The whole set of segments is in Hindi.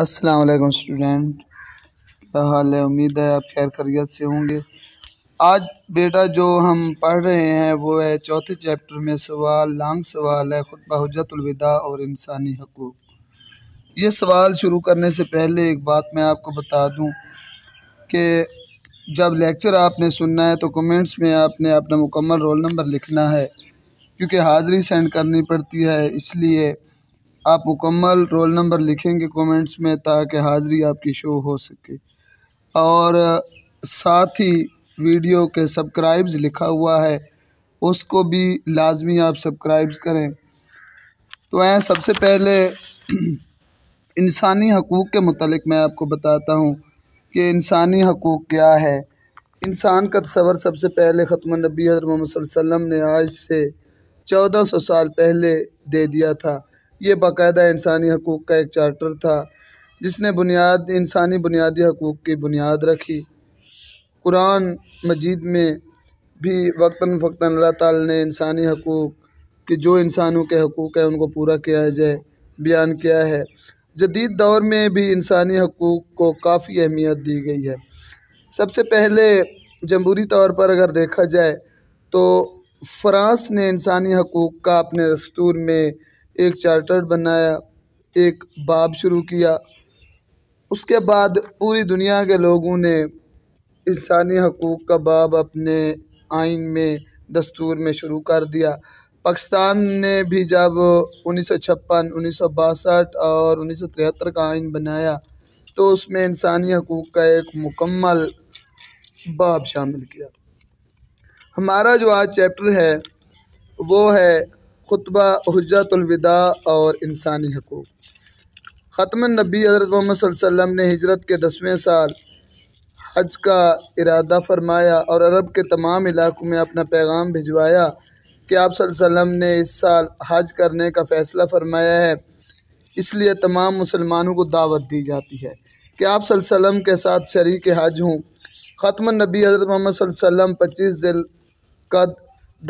अस्सलाम वालेकुम स्टूडेंट क्या हाल है उम्मीद है आप खैर खरीत से होंगे आज बेटा जो हम पढ़ रहे हैं वो है चौथे चैप्टर में सवाल लॉन्ग सवाल है खुतबा हजतुलविदा और इंसानी हकूक ये सवाल शुरू करने से पहले एक बात मैं आपको बता दूं कि जब लेक्चर आपने सुनना है तो कमेंट्स में आपने अपना मुकम्मल रोल नंबर लिखना है क्योंकि हाज़री सेंड करनी पड़ती है इसलिए आप मुकम्मल रोल नंबर लिखेंगे कमेंट्स में ताकि हाज़िरी आपकी शो हो सके और साथ ही वीडियो के सब्सक्राइब्स लिखा हुआ है उसको भी लाजमी आप सब्सक्राइब्स करें तो आए सबसे पहले इंसानी हकूक़ के मतलब मैं आपको बताता हूँ कि इंसानी हकूक़ क्या है इंसान का तस्वर सबसे पहले ख़त्म नबी हजर मोहम्मद ने आज से चौदह सौ साल पहले दे दिया था ये बाकायदा इंसानी हकूक़ का एक चार्टर था जिसने बुनियाद इंसानी बुनियादी हकूक़ की बुनियाद रखी कुरान मजीद में भी वक्ता फ़क्ता अल्लाह ताला ने इंसानी हकूक़ कि जो इंसानों के हकूक़ हैं उनको पूरा किया जाए बयान किया है जदीद दौर में भी इंसानी हकूक़ को काफ़ी अहमियत दी गई है सबसे पहले जमहूरी तौर पर अगर देखा जाए तो फ़्रांस ने इंसानी हकूक़ का अपने दस्तूर में एक चार्टर बनाया एक बाब शुरू किया उसके बाद पूरी दुनिया के लोगों ने इंसानी हकूक़ का बाब अपने आइन में दस्तूर में शुरू कर दिया पाकिस्तान ने भी जब उन्नीस सौ छप्पन उन्नीस सौ बासठ और उन्नीस सौ तिहत्तर का आइन बनाया तो उसमें इंसानी हकूक़ का एक मुकम्मल बाब शामिल किया हमारा जो आज चैप्टर है वो है खुतबा हजतलविदा और इंसानी हकूक़ ख़त्म नबी हज़रत मोहम्मद ने हजरत के दसवें साल हज का इरादा फरमाया और अरब के तमाम इलाकों में अपना पैगाम भिजवाया कि आप सल्लम ने इस साल हज करने का फ़ैसला फरमाया है इसलिए तमाम मुसलमानों को दावत दी जाती है कि आप सल्लम के साथ शरीक हज हूँ ख़त्म नबी हज़रत मोहम्मद वसल्लम पच्चीस दिल का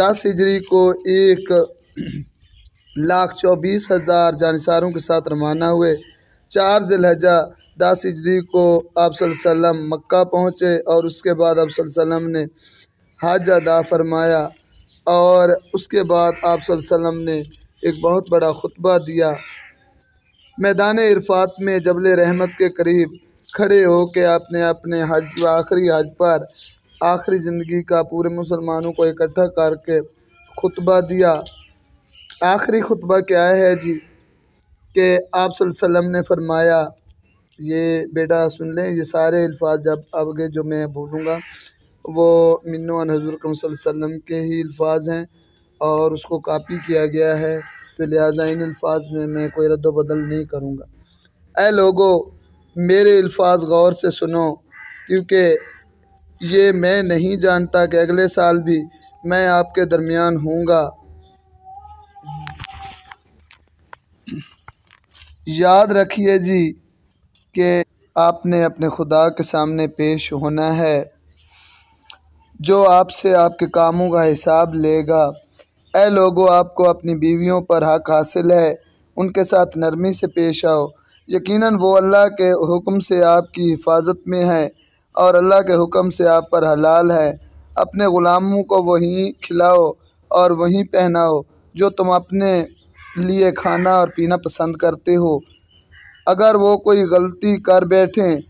दस हिजरी को एक लाख चौबीस हज़ार जानसारों के साथ रवाना हुए चार जिलहजा दस हिजरी को आप मक्का पहुँचे और उसके बाद आप ने हज अदा फरमाया और उसके बाद आप ने एक बहुत बड़ा खुतबा दिया मैदान इरफात में जबल रहमत के करीब खड़े हो के आपने अपने हज आखिरी हज पर आखिरी ज़िंदगी का पूरे मुसलमानों को इकट्ठा करके खुतबा दिया आखिरी खुतबा क्या है जी कि आप सल्लम ने फरमाया ये बेटा सुन लें ये सारे अल्फाज जब आगे जो मैं बोलूँगा वो मन्नोन हजूर वसम के ही अल्फाज हैं और उसको कापी किया गया है तो लिहाजा इन अल्फाज में मैं कोई रद्दबदल नहीं करूँगा ए लोगो मेरे अल्फाज गौर से सुनो क्योंकि ये मैं नहीं जानता कि अगले साल भी मैं आपके दरमियान हूँगा याद रखिए जी कि आपने अपने खुदा के सामने पेश होना है जो आपसे आपके कामों का हिसाब लेगा ए लोगों आपको अपनी बीवियों पर हक हासिल है उनके साथ नरमी से पेश आओ यकीनन वो अल्लाह के हुक्म से आपकी हिफाजत में है और अल्लाह के हुक्म से आप पर हलाल है अपने ग़ुलामों को वहीं खिलाओ और वहीं पहनाओ जो तुम अपने लिए खाना और पीना पसंद करते हो अगर वो कोई गलती कर बैठें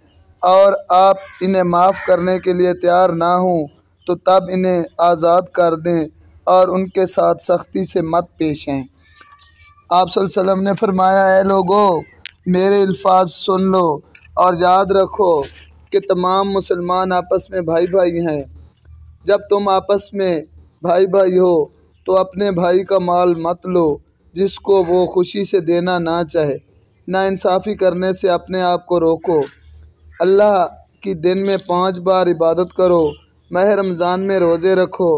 और आप इन्हें माफ़ करने के लिए तैयार ना हों तो तब इन्हें आज़ाद कर दें और उनके साथ सख्ती से मत पेश आएँ आप सल्लम ने फरमाया है लोगों मेरे अल्फाज सुन लो और याद रखो कि तमाम मुसलमान आपस में भाई भाई हैं जब तुम आपस में भाई भाई हो तो अपने भाई का माल मत लो जिसको वो खुशी से देना ना चाहे नासाफ़ी करने से अपने आप को रोको अल्लाह की दिन में पाँच बार इबादत करो मह रमज़ान में रोज़े रखो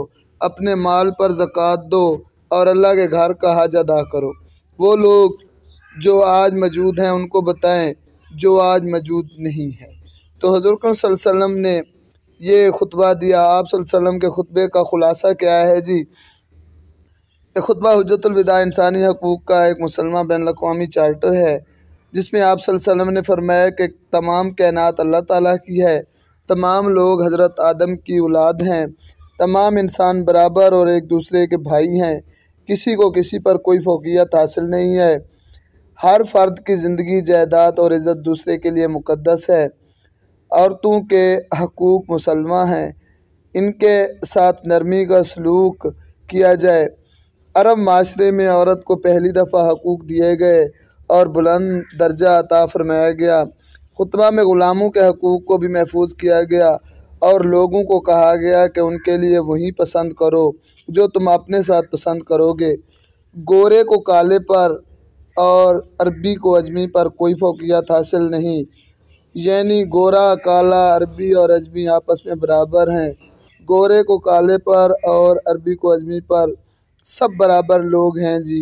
अपने माल पर ज़क़़त दो और अल्लाह के घर का हज अदा करो वो लोग जो आज मौजूद हैं उनको बताएं जो आज मौजूद नहीं है तो हज़र वसल्लम ने ये खुतबा दिया आप वसल्लम के खुतबे का ख़ुलासा क्या है जी खुतबा हजरतलविदा इंसानी हकूक़ का एक मुसलमान बैन अवी चार्टर है जिसमें आप सल्लम ने फरमाया कि तमाम कायनात अल्लाह ताली की है तमाम लोग हज़रत आदम की औलाद हैं तमाम इंसान बराबर और एक दूसरे के भाई हैं किसी को किसी पर कोई फोकियत हासिल नहीं है हर फर्द की ज़िंदगी जायदाद और इज़्ज़त दूसरे के लिए मुकदस है औरतों के हकूक़ मुसलमा हैं इनके साथ नरमी का सलूक किया जाए अरब माशरे में औरत को पहली दफ़ा हकूक़ दिए गए और बुलंद दर्जा अता फरमाया गया खुतबा में ग़ुलामों के हकूक़ को भी महफूज किया गया और लोगों को कहा गया कि उनके लिए वही पसंद करो जो तुम अपने साथ पसंद करोगे गोरे को काले पर और अरबी को अजमी पर कोई फोकियात हासिल नहीं यानी गोरा काला अरबी और अजमी आपस में बराबर हैं गोरे को काले पर और अरबी को अजमी पर सब बराबर लोग हैं जी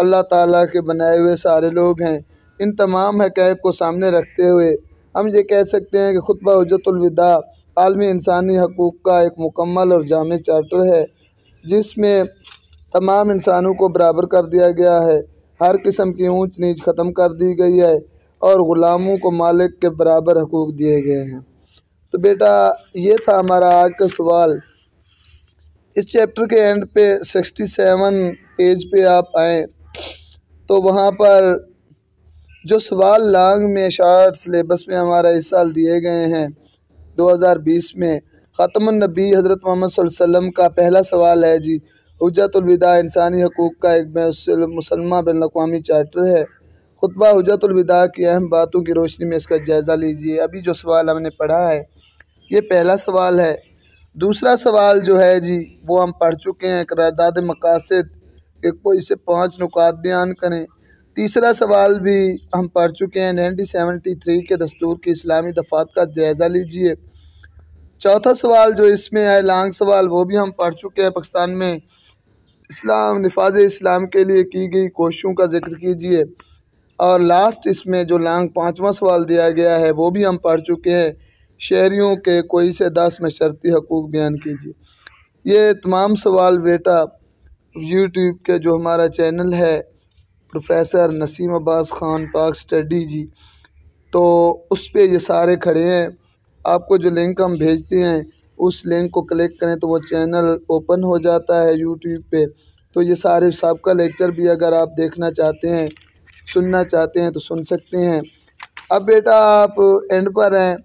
अल्लाह ताला के बनाए हुए सारे लोग हैं इन तमाम हकैक़ को सामने रखते हुए हम ये कह सकते हैं कि खुतबा हजतुलविदा आलमी इंसानी हकूक़ का एक मुकम्मल और जाम चार्टर है जिसमें तमाम इंसानों को बराबर कर दिया गया है हर किस्म की ऊंच नीच ख़त्म कर दी गई है और ग़ुलामों को मालिक के बराबर हकूक़ दिए गए हैं तो बेटा ये था हमारा आज का सवाल इस चैप्टर के एंड पे सिक्सटी सेवन पेज पे आप आए तो वहाँ पर जो सवाल लांग में शार्ट सिलेबस में हमारा इस साल दिए गए हैं 2020 में नबी हज़रत मोहम्मद वसल्लम का पहला सवाल है जी हजतलविदा इंसानी हकूक़ का एक मुसलमा बिन अवी चार्टर है खुतबा हजतलविदा की अहम बातों की रोशनी में इसका जायज़ा लीजिए अभी जो सवाल हमने पढ़ा है ये पहला सवाल है दूसरा सवाल जो है जी वो हम पढ़ चुके हैं करारदाद मकासद के कोई से पाँच नुकात बयान करें तीसरा सवाल भी हम पढ़ चुके हैं नाइनटीन सेवेंटी थ्री के दस्तूर की इस्लामी दफात का जायज़ा लीजिए चौथा सवाल जो इसमें है लांग सवाल वो भी हम पढ़ चुके हैं पाकिस्तान में इस्लाम नफाज इस्लाम के लिए की गई कोशिशों का जिक्र कीजिए और लास्ट इसमें जो लांग पाँचवा सवाल दिया गया है वो भी हम पढ़ चुके हैं शहरीों के कोई से दास में शर्ती हकूक़ बयान कीजिए ये तमाम सवाल बेटा यूट्यूब के जो हमारा चैनल है प्रोफेसर नसीम अब्बास ख़ान पाक स्टडी जी तो उस पर ये सारे खड़े हैं आपको जो लिंक हम भेजते हैं उस लिंक को क्लिक करें तो वो चैनल ओपन हो जाता है यूट्यूब पे तो ये सारे सबका लेक्चर भी अगर आप देखना चाहते हैं सुनना चाहते हैं तो सुन सकते हैं अब बेटा आप एंड पर हैं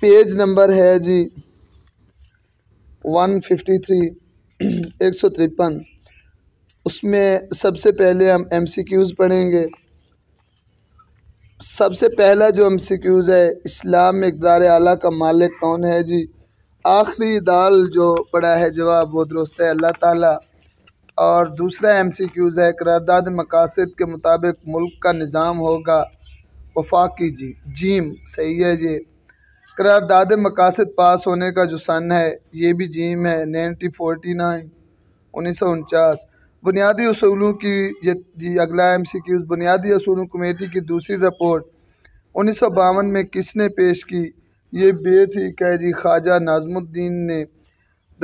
पेज नंबर है जी वन फिफ्टी थ्री एक सौ तिरपन उसमें सबसे पहले हम एम सी क्यूज़ पढ़ेंगे सबसे पहला जो एम सी क्यूज़ है इस्लाम इकदार आला का मालिक कौन है जी आखिरी दाल जो पड़ा है जवाब वो दुरुस्त है अल्लाह ताला और दूसरा एम सी क्यूज़ है करारदाद मकासद के मुताबिक मुल्क का निज़ाम होगा वफाकी जी जीम सही है जी करारदाद मकासद पास होने का जो सन है ये भी जीम है नाइनटीन फोर्टी नाइन उन्नीस सौ उनचास बुनियादी असूलों की ये अगला एम सी की उस बुनियादी असूलों कमेटी की दूसरी रिपोर्ट उन्नीस सौ बावन में किसने पेश की ये बे थी जी ख्वाजा नाजमुद्दीन ने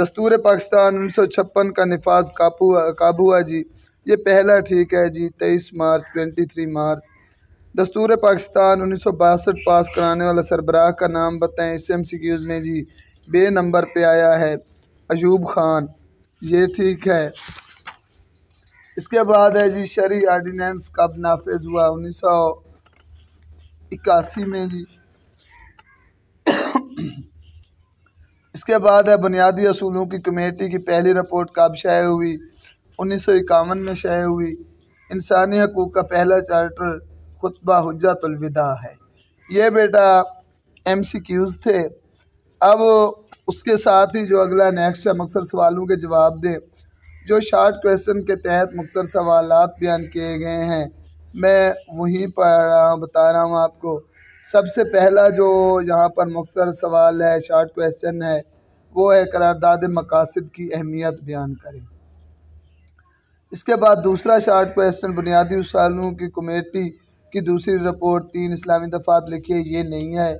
दस्तूर पाकिस्तान उन्नीस सौ छप्पन का नफाज काबू हुआ जी ये पहला ठीक है जी तेईस मार्च ट्वेंटी थ्री मार्च दस्तूर पाकिस्तान उन्नीस सौ बासठ पास कराने वाला सरबराह का नाम बताएं इस एम सी क्यूज़ में जी बे नंबर पे आया है अयूब खान ये ठीक है इसके बाद है जी शरी आर्डीनेंस कब नाफिज हुआ उन्नीस सौ इक्यासी में जी इसके बाद है बुनियादी असूलों की कमेटी की पहली रिपोर्ट कब शाये हुई उन्नीस सौ इक्यावन में शाये हुई इंसानी हकूक़ का पहला चार्टर खुतबा हजतुलविदा है ये बेटा एम सी क्यूज़ थे अब उसके साथ ही जो अगला नेक्स्ट है मुख्तर सवालों के जवाब दें जो शार्ट क्वेश्चन के तहत मुख्तर सवाल बयान किए गए हैं मैं वहीं पढ़ रहा हूँ बता रहा हूँ आपको सबसे पहला जो यहाँ पर मुख्तर सवाल है शार्ट क्वेश्चन है वो है करारदाद मकासद की अहमियत बयान करें इसके बाद दूसरा शार्ट क्वेश्चन बुनियादी उसालों की कमेटी की दूसरी रिपोर्ट तीन इस्लामी दफात लिखी है ये नहीं है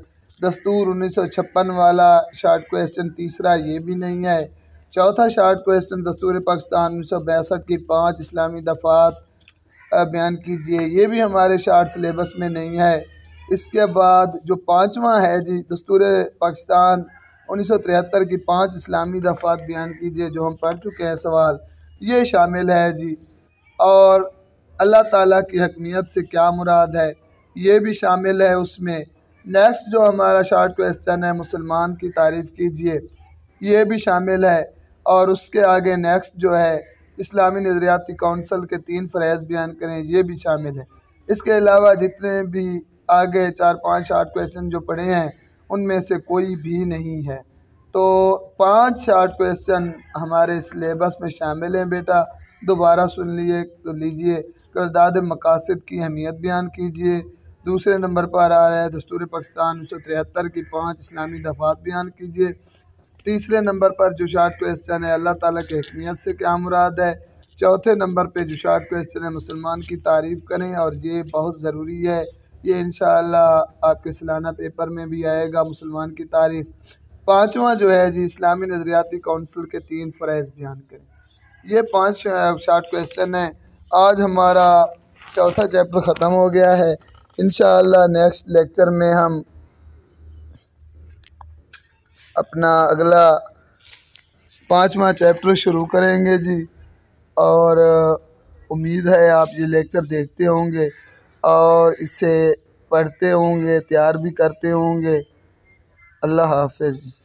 दस्तूर उन्नीस सौ छप्पन वाला शार्ट क्वेश्चन तीसरा ये भी नहीं है चौथा शार्ट क्वेश्चन दस्तूर पाकिस्तान उन्नीस सौ बैसठ की पाँच इस्लामी दफात बयान कीजिए ये भी हमारे शार्ट सिलेबस में नहीं है इसके बाद जो पाँचवा है जी दस्तूर पाकिस्तान उन्नीस सौ तिहत्तर की पाँच इस्लामी दफात बयान कीजिए जो हम पढ़ चुके हैं सवाल ये शामिल है जी और अल्लाह ताला की हकमियत से क्या मुराद है ये भी शामिल है उसमें नेक्स्ट जो हमारा शार्ट क्वेश्चन है मुसलमान की तारीफ़ कीजिए ये भी शामिल है और उसके आगे नेक्स्ट जो है इस्लामी नज़रियाती कौंसल के तीन फ़रज़ बयान करें ये भी शामिल है इसके अलावा जितने भी आगे चार पाँच शार्ट क्वेश्चन जो पढ़े हैं उनमें से कोई भी नहीं है तो पांच शार्ट क्वेश्चन हमारे सिलेबस में शामिल हैं बेटा दोबारा सुन लिए तो लीजिए करदाद मकासद की अहमियत बयान कीजिए दूसरे नंबर पर आ रहा है दस्तूर पाकिस्तान उन्नीस सौ तिहत्तर की पाँच इस्लामी दफात बयान कीजिए तीसरे नंबर पर जो शार्ट क्वेश्चन है अल्लाह ताली की अहमियत से क्या मुराद है चौथे नंबर पर जो शार्ट क्वेश्चन है मुसलमान की तारीफ़ करें और ये बहुत ज़रूरी है ये इन आपके सालाना पेपर में भी आएगा मुसलमान की तारीफ़ पाँचवा जो है जी इस्लामी नज़रियाती कौंसिल के तीन फ़रज़ बयान करें ये पाँच शार्ट क्वेश्चन हैं आज हमारा चौथा चैप्टर ख़त्म हो गया है इन नेक्स्ट लेक्चर में हम अपना अगला पाँचवा चैप्टर शुरू करेंगे जी और उम्मीद है आप ये लेक्चर देखते होंगे और इसे पढ़ते होंगे तैयार भी करते होंगे अल्लाह हाफिज़